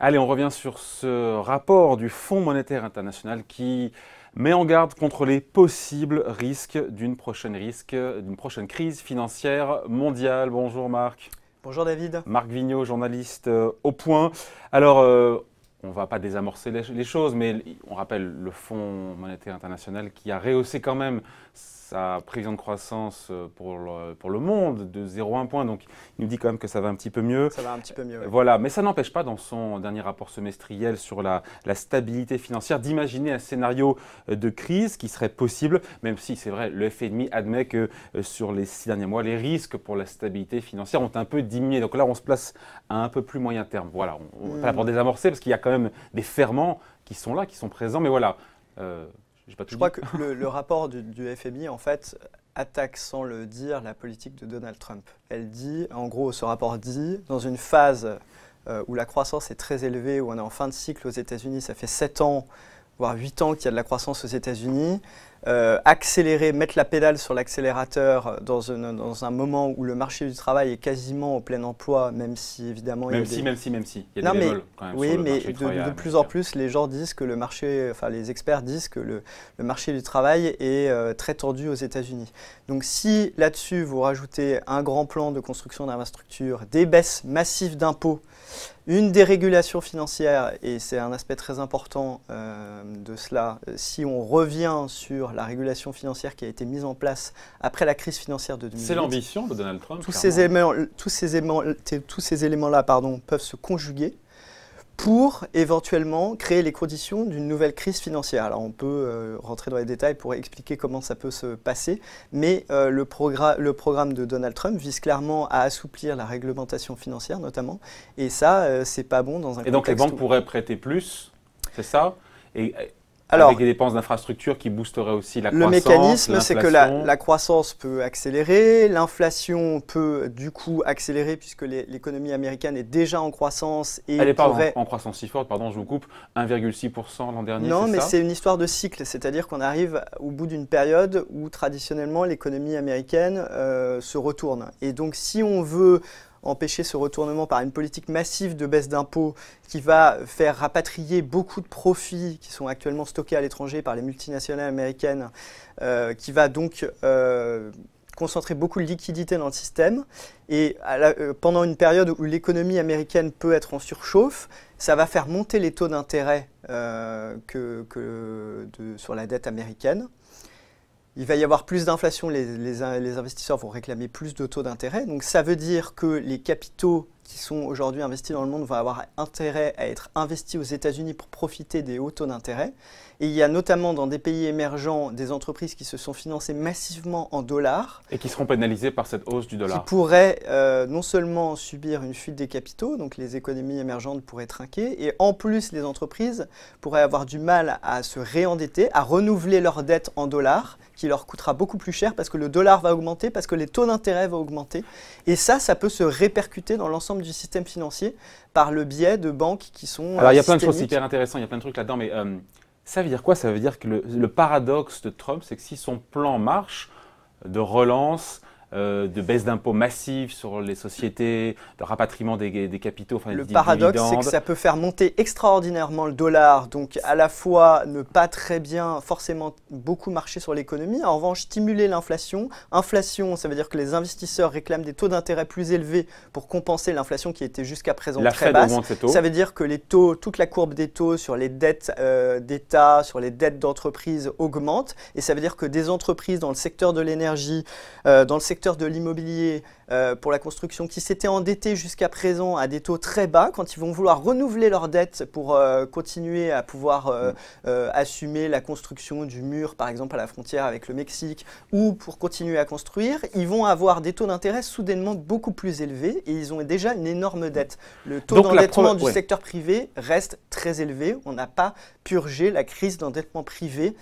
Allez, on revient sur ce rapport du Fonds monétaire international qui met en garde contre les possibles risques d'une prochaine, risque, d'une prochaine crise financière mondiale. Bonjour Marc. Bonjour David. Marc Vigneault, journaliste euh, au point. Alors, euh, on ne va pas désamorcer les, les, choses, mais on rappelle le Fonds monétaire international qui a rehaussé quand même sa prévision de croissance euh, pour le, pour le monde de 0,1 point. Donc, il nous dit quand même que ça va un petit peu mieux. Ça va un petit peu mieux. Voilà, mais ça n'empêche pas, dans son dernier rapport semestriel sur la, la stabilité financière, d'imaginer un scénario euh, de crise qui serait possible, même si c'est vrai, le FMI admet que euh, sur les six derniers mois, les risques pour la stabilité financière ont un peu diminué. Donc là, on se place à un peu plus moyen terme. Voilà, on, mm. pas pour désamorcer, parce qu'il y a quand même des ferments qui sont là, qui sont présents, mais voilà je crois que le, rapport du, FMI, en fait, attaque sans le dire la politique de Donald Trump. Elle dit, en gros, ce rapport dit, dans une phase euh, où la croissance est très élevée, où on est en fin de cycle aux États-Unis, ça fait 7 ans, voire 8 ans qu'il y a de la croissance aux États-Unis, euh, accélérer, mettre la pédale sur l'accélérateur dans, dans, un moment où le marché du travail est quasiment au plein emploi, même si évidemment... Même si, même si, même si, il y a des mais, quand même Oui, mais de, hein, plus en plus, les gens disent que le marché, enfin les experts disent que le, marché du travail est euh, très tendu aux États-Unis. Donc si là-dessus vous rajoutez un grand plan de construction d'infrastructures, des baisses massives d'impôts, une dérégulation financière, et c'est un aspect très important euh, de cela, si on revient sur la régulation financière qui a été mise en place après la crise financière de 2008. C'est l'ambition de Donald Trump. Tous ces éléments, là pardon, peuvent se conjuguer pour éventuellement créer les conditions d'une nouvelle crise financière. Alors on peut euh, rentrer dans les détails pour expliquer comment ça peut se passer, mais euh, le, programme de Donald Trump vise clairement à assouplir la réglementation financière notamment, et ça, euh, c'est pas bon dans un Et donc les banques pourraient prêter plus, c'est ça alors, avec des dépenses d'infrastructure qui boosteraient aussi la le croissance. Le mécanisme, c'est que la, croissance peut accélérer, l'inflation peut du coup accélérer puisque l'économie américaine est déjà en croissance. Et Elle est en, croissance si forte, pardon, je vous coupe, 1,6% l'an dernier. Non, mais c'est une histoire de cycle, c'est-à-dire qu'on arrive au bout d'une période où traditionnellement l'économie américaine euh, se retourne. Et donc si on veut empêcher ce retournement par une politique massive de baisse d'impôts qui va faire rapatrier beaucoup de profits qui sont actuellement stockés à l'étranger par les multinationales américaines, euh, qui va donc euh, concentrer beaucoup de liquidités dans le système. Et euh, pendant une période où l'économie américaine peut être en surchauffe, ça va faire monter les taux d'intérêt que, sur la dette américaine il va y avoir plus d'inflation, les, investisseurs vont réclamer plus de taux d'intérêt. Donc ça veut dire que les capitaux qui sont aujourd'hui investis dans le monde vont avoir intérêt à être investis aux États-Unis pour profiter des hauts taux d'intérêt. Et il y a notamment dans des pays émergents des entreprises qui se sont financées massivement en dollars. Et qui seront pénalisées par cette hausse du dollar. Qui pourraient euh, non seulement subir une fuite des capitaux, donc les économies émergentes pourraient trinquer, et en plus les entreprises pourraient avoir du mal à se réendetter, à renouveler leurs dettes en dollars, qui leur coûtera beaucoup plus cher parce que le dollar va augmenter, parce que les taux d'intérêt vont augmenter. Et ça, ça peut se répercuter dans l'ensemble du système financier par le biais de banques qui sont. Alors il y a euh, plein de choses hyper intéressantes, il y a plein de trucs là-dedans, mais euh, ça veut dire quoi Ça veut dire que le paradoxe de Trump, c'est que si son plan marche de relance, euh, de baisse d'impôts massive sur les sociétés, de rapatriement des, capitaux. Enfin, le paradoxe, c'est que ça peut faire monter extraordinairement le dollar, donc à la fois ne pas très bien forcément beaucoup marcher sur l'économie, en revanche stimuler l'inflation. Inflation, ça veut dire que les investisseurs réclament des taux d'intérêt plus élevés pour compenser l'inflation qui était jusqu'à présent très basse. Ça veut dire que les taux, toute la courbe des taux sur les dettes euh, d'État, sur les dettes d'entreprise augmente, et ça veut dire que des entreprises dans le secteur de l'énergie, euh, dans le secteur secteur de l'immobilier, euh, pour la construction, qui s'était endetté jusqu'à présent à des taux très bas, quand ils vont vouloir renouveler leur dette pour euh, continuer à pouvoir euh, assumer la construction du mur, par exemple, à la frontière avec le Mexique, ou pour continuer à construire, ils vont avoir des taux d'intérêt soudainement beaucoup plus élevés et ils ont déjà une énorme dette. Le taux d'endettement du secteur privé reste très élevé. On n'a pas purgé la crise d'endettement privé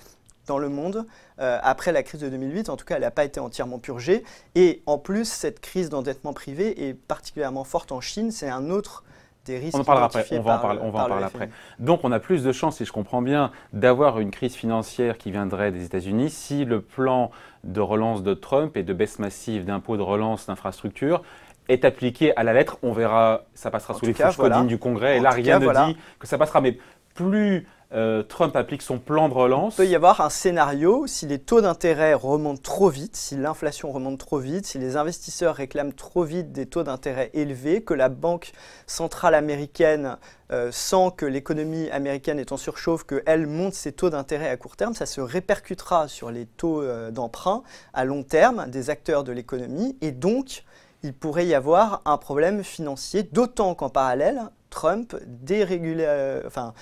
dans le monde euh, après la crise de 2008. En tout cas, elle n'a pas été entièrement purgée. Et en plus, cette crise d'endettement privé est particulièrement forte en Chine. C'est un autre des risques. On en parlera après. On va en parler, on va en parler après. Donc, on a plus de chances, si je comprends bien, d'avoir une crise financière qui viendrait des États-Unis si le plan de relance de Trump et de baisse massive d'impôts de relance d'infrastructures est appliqué à la lettre. On verra, ça passera sous les fiches voilà. du Congrès. et là, rien ne dit que ça passera. Mais plus euh, Trump applique son plan de relance. Il peut y avoir un scénario si les taux d'intérêt remontent trop vite, si l'inflation remonte trop vite, si les investisseurs réclament trop vite des taux d'intérêt élevés, que la Banque centrale américaine euh, sent que l'économie américaine est en surchauffe, qu'elle monte ses taux d'intérêt à court terme, ça se répercutera sur les taux euh, d'emprunt à long terme des acteurs de l'économie et donc il pourrait y avoir un problème financier, d'autant qu'en parallèle, Trump dérégule... enfin,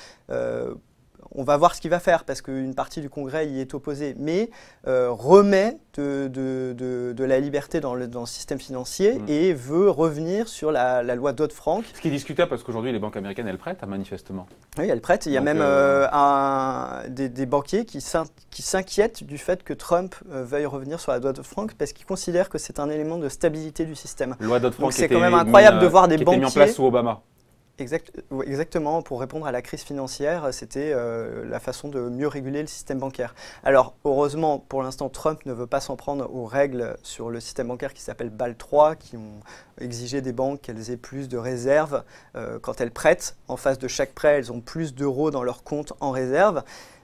on va voir ce qu'il va faire parce qu'une partie du Congrès y est opposée, mais euh, remet de, la liberté dans le, système financier mm. et veut revenir sur la, loi Dodd-Frank. Ce qui est discutable parce qu'aujourd'hui les banques américaines elles prêtent hein, manifestement. Oui, elles prêtent. Il y a même euh, euh, des, banquiers qui s'inquiètent du fait que Trump veuille revenir sur la loi Dodd-Frank parce qu'ils considèrent que c'est un élément de stabilité du système. Loi dodd c'est quand même incroyable de voir des qui Était mis en place sous Obama. Euh, exactement, pour répondre à la crise financière, euh, c'était euh, la façon de mieux réguler le système bancaire. Alors, heureusement, pour l'instant, Trump ne veut pas s'en prendre aux règles sur le système bancaire qui s'appelle BAL3, qui ont exigé des banques qu'elles aient plus de réserves quand elles prêtent. En face de chaque prêt, elles ont plus d'euros dans leur compte en réserve.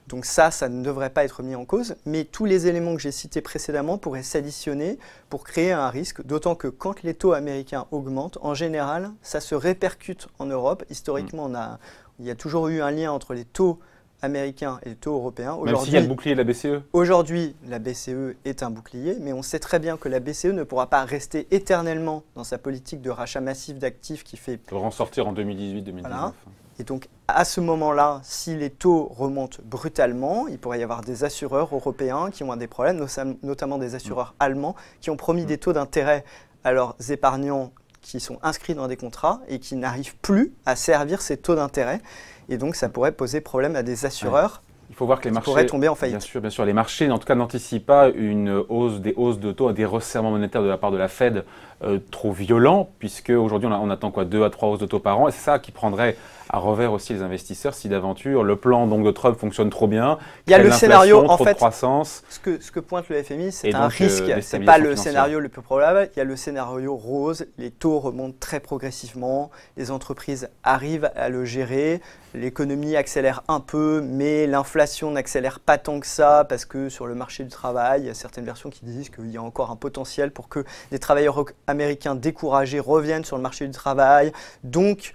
Donc ça, ça ne devrait pas être mis en cause, mais tous les éléments que j'ai cités précédemment pourraient s'additionner pour créer un risque, d'autant que quand les taux américains augmentent, en général, ça se répercute en Europe. Historiquement, on a, il y a toujours eu un lien entre les taux américains et les taux européens. Même s'il y a le bouclier de la BCE Aujourd'hui, la BCE est un bouclier, mais on sait très bien que la BCE ne pourra pas rester éternellement dans sa politique de rachat massif d'actifs qui fait... Pour en sortir en 2018-2019. Voilà. Et donc, à ce moment-là, si les taux remontent brutalement, il pourrait y avoir des assureurs européens qui ont des problèmes, notamment des assureurs mm. allemands qui ont promis mm. des taux d'intérêt à leurs épargnants qui sont inscrits dans des contrats et qui n'arrivent plus à servir ces taux d'intérêt. Et donc, ça pourrait poser problème à des assureurs. Il faut voir que les marchés pourraient tomber en faillite. Bien sûr, bien sûr. Les marchés, en tout cas, n'anticipent pas une hausse des hausses de taux, des resserrements monétaires de la part de la Fed euh, trop violents, puisque aujourd'hui, on, attend quoi deux à trois hausses de taux par an. Et c'est ça qui prendrait à revers aussi les investisseurs si d'aventure le plan donc, de Trump fonctionne trop bien. Il y a le scénario en fait. Croissance, ce, que, ce que pointe le FMI, c'est un euh, risque. Ce n'est pas le scénario le plus probable. Il y a le scénario rose. Les taux remontent très progressivement. Les entreprises arrivent à le gérer. L'économie accélère un peu, mais l'inflation n'accélère pas tant que ça parce que sur le marché du travail, il y a certaines versions qui disent qu'il y a encore un potentiel pour que des travailleurs américains découragés reviennent sur le marché du travail. Donc,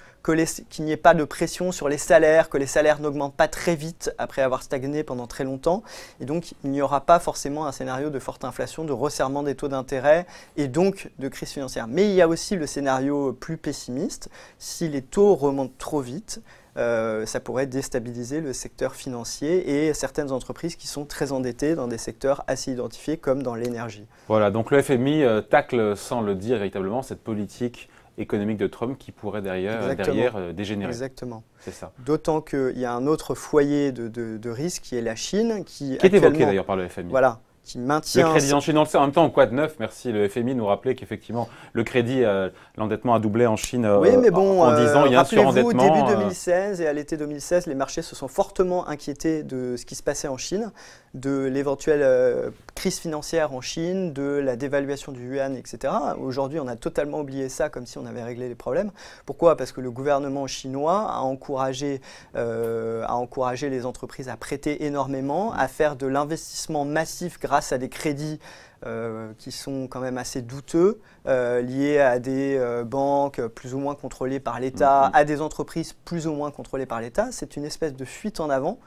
qu'il n'y ait pas de pression sur les salaires, que les salaires n'augmentent pas très vite après avoir stagné pendant très longtemps. Et donc, il n'y aura pas forcément un scénario de forte inflation, de resserrement des taux d'intérêt et donc de crise financière. Mais il y a aussi le scénario plus pessimiste. Si les taux remontent trop vite, euh, ça pourrait déstabiliser le secteur financier et certaines entreprises qui sont très endettées dans des secteurs assez identifiés comme dans l'énergie. Voilà, donc le FMI euh, tacle sans le dire véritablement cette politique économique de Trump qui pourrait derrière, euh, euh, dégénérer. Exactement. C'est ça. D'autant qu'il y a un autre foyer de, risque qui est la Chine, qui, qui est évoqué d'ailleurs par le FMI. Voilà. Qui maintient le crédit en Chine, le En même temps, quoi de neuf Merci. Le FMI nous rappelait qu'effectivement, le crédit, euh, l'endettement a doublé en Chine mais bon, en, 10 ans. il y Au début 2016 et à l'été 2016, les marchés se sont fortement inquiétés de ce qui se passait en Chine de l'éventuelle euh, crise financière en Chine, de la dévaluation du yuan, etc. Aujourd'hui, on a totalement oublié ça comme si on avait réglé les problèmes. Pourquoi Parce que le gouvernement chinois a encouragé, euh, a encouragé les entreprises à prêter énormément, à faire de l'investissement massif grâce à des crédits euh, qui sont quand même assez douteux, euh, liés à des euh, banques plus ou moins contrôlées par l'État, mm-hmm. à des entreprises plus ou moins contrôlées par l'État. C'est une espèce de fuite en avant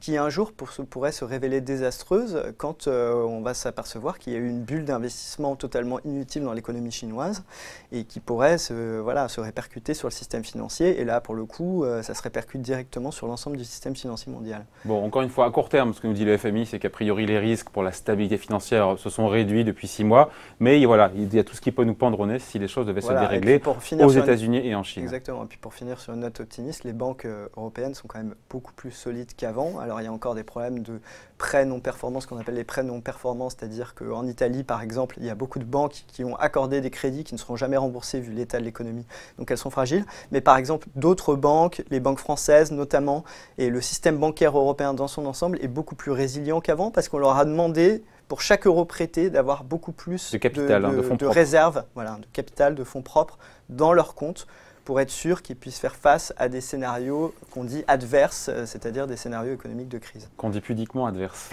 qui un jour pour pourrait se révéler désastreuse quand on va s'apercevoir qu'il y a eu une bulle d'investissement totalement inutile dans l'économie chinoise et qui pourrait se, voilà, se répercuter sur le système financier. Et là, pour le coup, ça se répercute directement sur l'ensemble du système financier mondial. Bon, encore une fois, à court terme, ce que nous dit le FMI, c'est qu'a priori les risques pour la stabilité financière se sont réduit depuis six mois. Mais voilà, il y a tout ce qui peut nous pendre au nez si les choses devaient se dérégler pour finir aux États-Unis et en Chine. Exactement. Et puis pour finir sur une note optimiste, les banques euh, européennes sont quand même beaucoup plus solides qu'avant. Alors il y a encore des problèmes de prêts non performants, qu'on appelle les prêts non performants, c'est-à-dire qu'en Italie, par exemple, il y a beaucoup de banques qui ont accordé des crédits qui ne seront jamais remboursés vu l'état de l'économie. Donc elles sont fragiles. Mais par exemple, d'autres banques, les banques françaises notamment, et le système bancaire européen dans son ensemble est beaucoup plus résilient qu'avant parce qu'on leur a demandé pour chaque euro prêté, d'avoir beaucoup plus de, capital, hein, de, de voilà, de capital, de fonds propres dans leur compte pour être sûr qu'ils puissent faire face à des scénarios qu'on dit adverses, euh, c'est-à-dire des scénarios économiques de crise. Qu'on dit pudiquement adverses.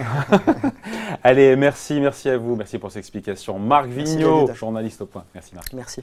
Allez, merci, merci à vous, merci pour cette explication. Marc Vignot, journaliste au point. Merci Marc. Merci.